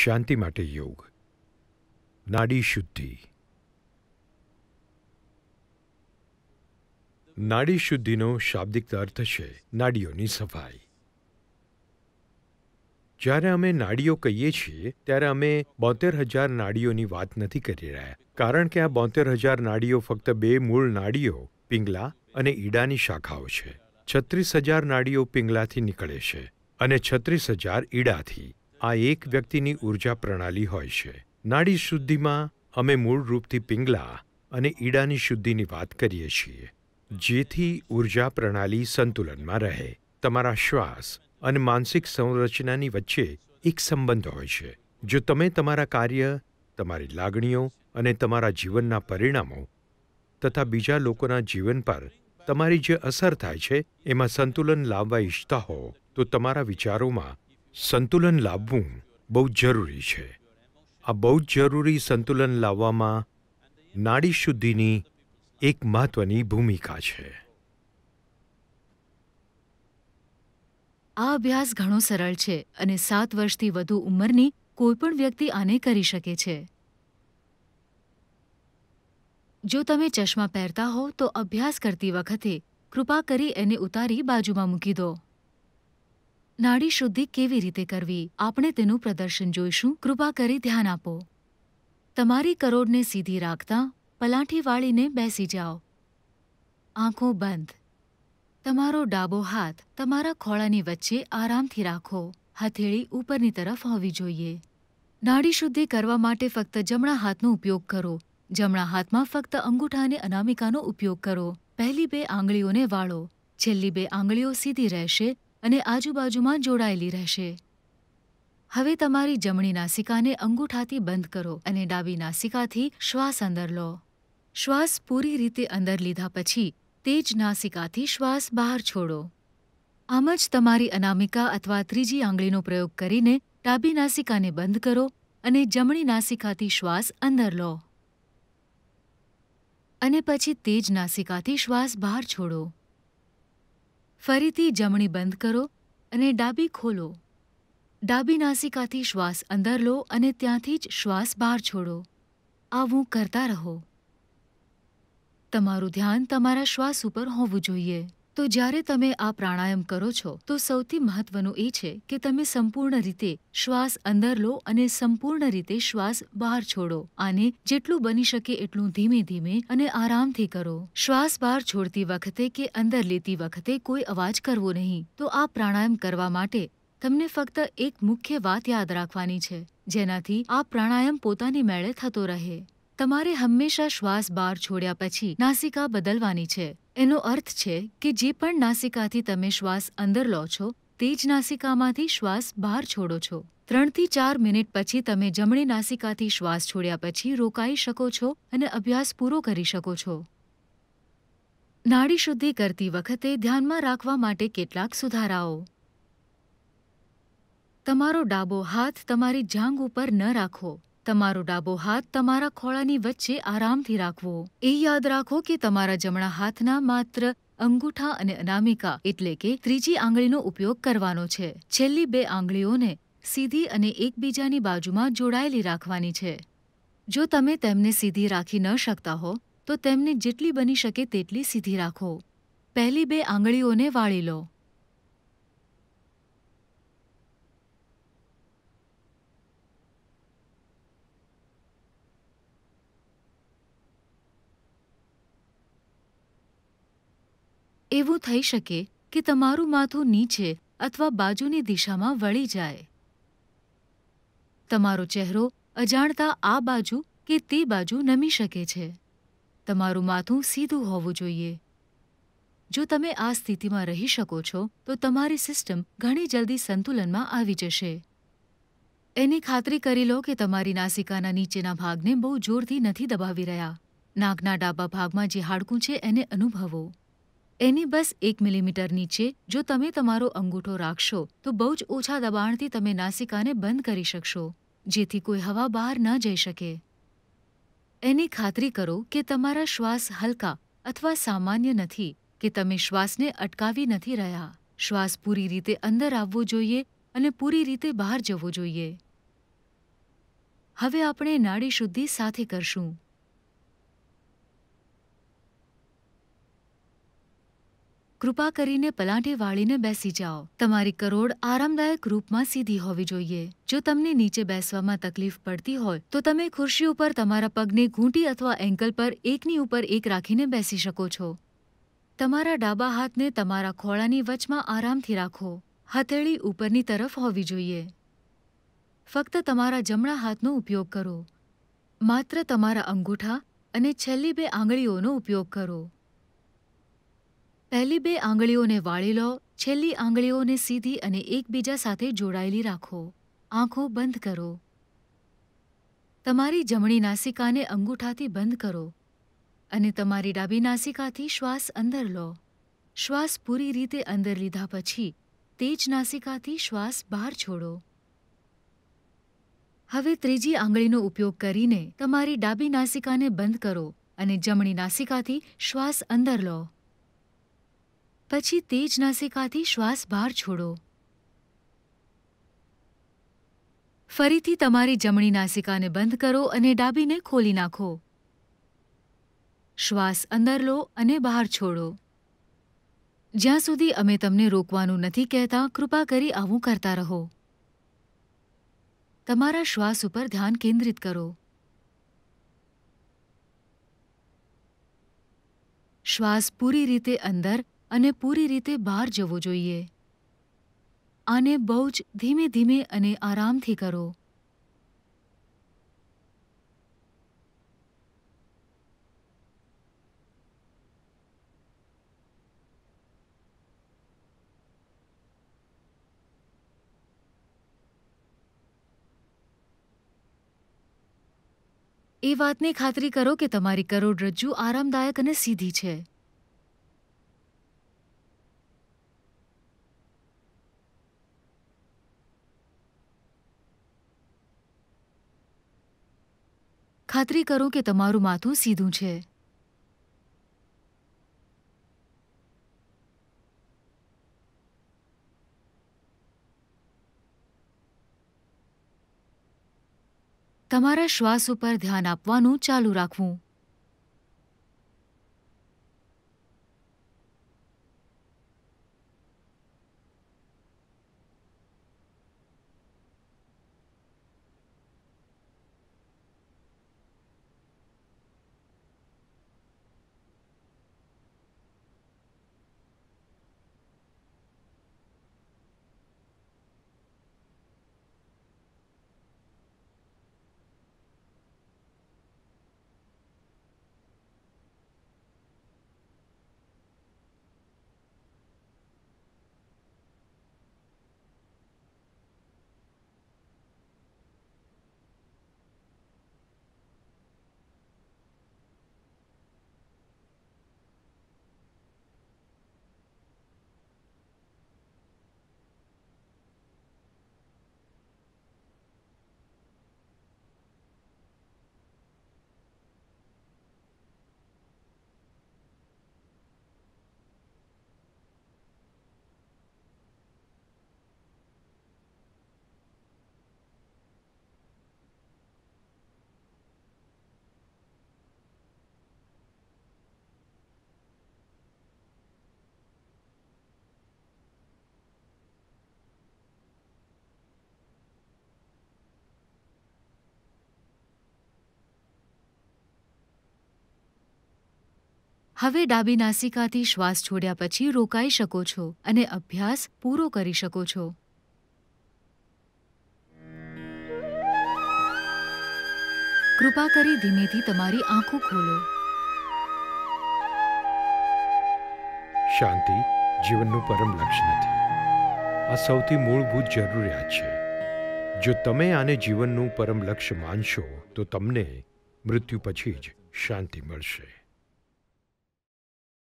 શાંતિ માટે યોગ નાડી શુદ્ધિ નાડી શુદ્ધિનો શાબ્દિક અર્થ છે નાડીઓની સફાઈ જ્યારે અમે નાડીઓ કહીએ છીએ ત્યારે અમે બોતેર હજાર નાડીઓની વાત નથી કરી રહ્યા કારણ કે આ બોતેર હજાર નાડીઓ ફક્ત બે મૂળ નાડીઓ પિંગલા અને ઈડાની શાખાઓ છે છત્રીસ હજાર નાડીઓ પિંગલાથી નીકળે છે અને છત્રીસ હજાર ઈડાથી આ એક વ્યક્તિની ઊર્જા પ્રણાલી હોય છે નાડી શુદ્ધિમાં અમે મૂળ રૂપથી પિંગલા અને ઈડાની શુદ્ધિની વાત કરીએ છીએ જેથી ઉર્જા પ્રણાલી સંતુલનમાં રહે તમારા શ્વાસ અને માનસિક સંરચનાની વચ્ચે એક સંબંધ હોય છે જો તમે તમારા કાર્ય તમારી લાગણીઓ અને તમારા જીવનના પરિણામો તથા બીજા લોકોના જીવન પર તમારી જે અસર થાય છે એમાં સંતુલન લાવવા ઈચ્છતા હો તો તમારા વિચારોમાં સંતુલન લાવવું બહુ જરૂરી છે આ બહુ જ જરૂરી સંતુલન લાવવામાં નાડી શુદ્ધિની એક મહત્વની ભૂમિકા છે આ અભ્યાસ ઘણો સરળ છે અને સાત વર્ષથી વધુ ઉંમરની કોઈપણ વ્યક્તિ આને કરી શકે છે જો તમે ચશ્મા પહેરતા હો તો અભ્યાસ કરતી વખતે કૃપા કરી એને ઉતારી બાજુમાં મૂકી દો નાડી શુદ્ધિ કેવી રીતે કરવી આપણે તેનું પ્રદર્શન જોઈશું કૃપા કરી ધ્યાન આપો તમારી કરોડને સીધી રાખતા પલાઠી વાળીને બેસી જાઓ આંખો બંધ તમારો ડાબો હાથ તમારા ખોળાની વચ્ચે આરામથી રાખો હથેળી ઉપરની તરફ હોવી જોઈએ નાડી શુદ્ધિ કરવા માટે ફક્ત જમણા હાથનો ઉપયોગ કરો જમણા હાથમાં ફક્ત અંગૂઠા અને અનામિકાનો ઉપયોગ કરો પહેલી બે આંગળીઓને વાળો છેલ્લી બે આંગળીઓ સીધી રહેશે અને આજુબાજુમાં જોડાયેલી રહેશે હવે તમારી જમણી નાસિકાને અંગૂઠાથી બંધ કરો અને ડાબી નાસિકાથી શ્વાસ અંદર લો શ્વાસ પૂરી રીતે અંદર લીધા પછી તે જ નાસિકાથી શ્વાસ બહાર છોડો આમ જ તમારી અનામિકા અથવા ત્રીજી આંગળીનો પ્રયોગ કરીને ડાબી નાસિકાને બંધ કરો અને જમણી નાસિકાથી શ્વાસ અંદર લો અને પછી તે જ નાસિકાથી શ્વાસ બહાર છોડો ફરીથી જમણી બંધ કરો અને ડાબી ખોલો ડાબી નાસિકાથી શ્વાસ અંદર લો અને ત્યાંથી જ શ્વાસ બહાર છોડો આવું કરતા રહો તમારું ધ્યાન તમારા શ્વાસ ઉપર હોવું જોઈએ તો જ્યારે તમે આ પ્રાણાયામ કરો છો તો સૌથી મહત્વનું એ છે કે તમે સંપૂર્ણ રીતે શ્વાસ અંદર લો અને સંપૂર્ણ રીતે શ્વાસ બહાર છોડો આને જેટલું બની શકે એટલું ધીમે ધીમે અને આરામથી કરો શ્વાસ બહાર છોડતી વખતે કે અંદર લેતી વખતે કોઈ અવાજ કરવો નહીં તો આ પ્રાણાયામ કરવા માટે તમને ફક્ત એક મુખ્ય વાત યાદ રાખવાની છે જેનાથી આ પ્રાણાયામ પોતાની મેળે થતો રહે તમારે હંમેશા શ્વાસ બહાર છોડ્યા પછી નાસિકા બદલવાની છે એનો અર્થ છે કે જે પણ નાસિકાથી તમે શ્વાસ અંદર લો છો તે જ નાસિકામાંથી શ્વાસ બહાર છોડો છો ત્રણથી ચાર મિનિટ પછી તમે જમણી નાસિકાથી શ્વાસ છોડ્યા પછી રોકાઈ શકો છો અને અભ્યાસ પૂરો કરી શકો છો નાડી શુદ્ધિ કરતી વખતે ધ્યાનમાં રાખવા માટે કેટલાક સુધારાઓ તમારો ડાબો હાથ તમારી જાંઘ ઉપર ન રાખો તમારો ડાબો હાથ તમારા ખોળાની વચ્ચે આરામથી રાખવો એ યાદ રાખો કે તમારા જમણા હાથના માત્ર અંગૂઠા અને અનામિકા એટલે કે ત્રીજી આંગળીનો ઉપયોગ કરવાનો છે છેલ્લી બે આંગળીઓને સીધી અને એકબીજાની બાજુમાં જોડાયેલી રાખવાની છે જો તમે તેમને સીધી રાખી ન શકતા હો તો તેમને જેટલી બની શકે તેટલી સીધી રાખો પહેલી બે આંગળીઓને વાળી લો એવું થઈ શકે કે તમારું માથું નીચે અથવા બાજુની દિશામાં વળી જાય તમારો ચહેરો અજાણતા આ બાજુ કે તે બાજુ નમી શકે છે તમારું માથું સીધું હોવું જોઈએ જો તમે આ સ્થિતિમાં રહી શકો છો તો તમારી સિસ્ટમ ઘણી જલ્દી સંતુલનમાં આવી જશે એની ખાતરી કરી લો કે તમારી નાસિકાના નીચેના ભાગને બહુ જોરથી નથી દબાવી રહ્યા નાકના ડાબા ભાગમાં જે હાડકું છે એને અનુભવો એની બસ એક મિલીમીટર નીચે જો તમે તમારો અંગૂઠો રાખશો તો બહુ જ ઓછા દબાણથી તમે નાસિકાને બંધ કરી શકશો જેથી કોઈ હવા બહાર ન જઈ શકે એની ખાતરી કરો કે તમારા શ્વાસ હલકા અથવા સામાન્ય નથી કે તમે શ્વાસને અટકાવી નથી રહ્યા શ્વાસ પૂરી રીતે અંદર આવવો જોઈએ અને પૂરી રીતે બહાર જવો જોઈએ હવે આપણે નાડી શુદ્ધિ સાથે કરશું કૃપા કરીને પલાંઠે વાળીને બેસી જાઓ તમારી કરોડ આરામદાયક રૂપમાં સીધી હોવી જોઈએ જો તમને નીચે બેસવામાં તકલીફ પડતી હોય તો તમે ખુરશી ઉપર તમારા પગને ઘૂંટી અથવા એન્કલ પર એકની ઉપર એક રાખીને બેસી શકો છો તમારા ડાબા હાથને તમારા ખોળાની વચમાં આરામથી રાખો હથેળી ઉપરની તરફ હોવી જોઈએ ફક્ત તમારા જમણા હાથનો ઉપયોગ કરો માત્ર તમારા અંગૂઠા અને છેલ્લી બે આંગળીઓનો ઉપયોગ કરો પહેલી બે આંગળીઓને વાળી લો છેલ્લી આંગળીઓને સીધી અને એકબીજા સાથે જોડાયેલી રાખો આંખો બંધ કરો તમારી જમણી નાસિકાને અંગૂઠાથી બંધ કરો અને તમારી ડાબી નાસિકાથી શ્વાસ અંદર લો શ્વાસ પૂરી રીતે અંદર લીધા પછી તે જ નાસિકાથી શ્વાસ બહાર છોડો હવે ત્રીજી આંગળીનો ઉપયોગ કરીને તમારી ડાબી નાસિકાને બંધ કરો અને જમણી નાસિકાથી શ્વાસ અંદર લો પછી તેજ નાસિકાથી શ્વાસ બહાર છોડો ફરીથી તમારી જમણી નાસિકાને બંધ કરો અને ડાબીને ખોલી નાખો શ્વાસ અંદર લો અને બહાર છોડો જ્યાં સુધી અમે તમને રોકવાનું નથી કહેતા કૃપા કરી આવું કરતા રહો તમારા શ્વાસ ઉપર ધ્યાન કેન્દ્રિત કરો શ્વાસ પૂરી રીતે અંદર અને પૂરી રીતે બહાર જવું જોઈએ આને બહુ જ ધીમે ધીમે અને આરામથી કરો એ વાતની ખાતરી કરો કે તમારી કરોડરજ્જુ આરામદાયક અને સીધી છે ખાતરી કરો કે તમારું માથું સીધું છે તમારા શ્વાસ ઉપર ધ્યાન આપવાનું ચાલુ રાખવું હવે ડાબી નાસિકાથી શ્વાસ છોડ્યા પછી રોકાઈ શકો છો અને અભ્યાસ પૂરો કરી શકો છો કૃપા કરી ધીમેથી તમારી આંખો ખોલો શાંતિ જીવનનું પરમ લક્ષ્ય નથી આ સૌથી મૂળભૂત જરૂરિયાત છે જો તમે આને જીવનનું પરમ લક્ષ્ય માનશો તો તમને મૃત્યુ પછી જ શાંતિ મળશે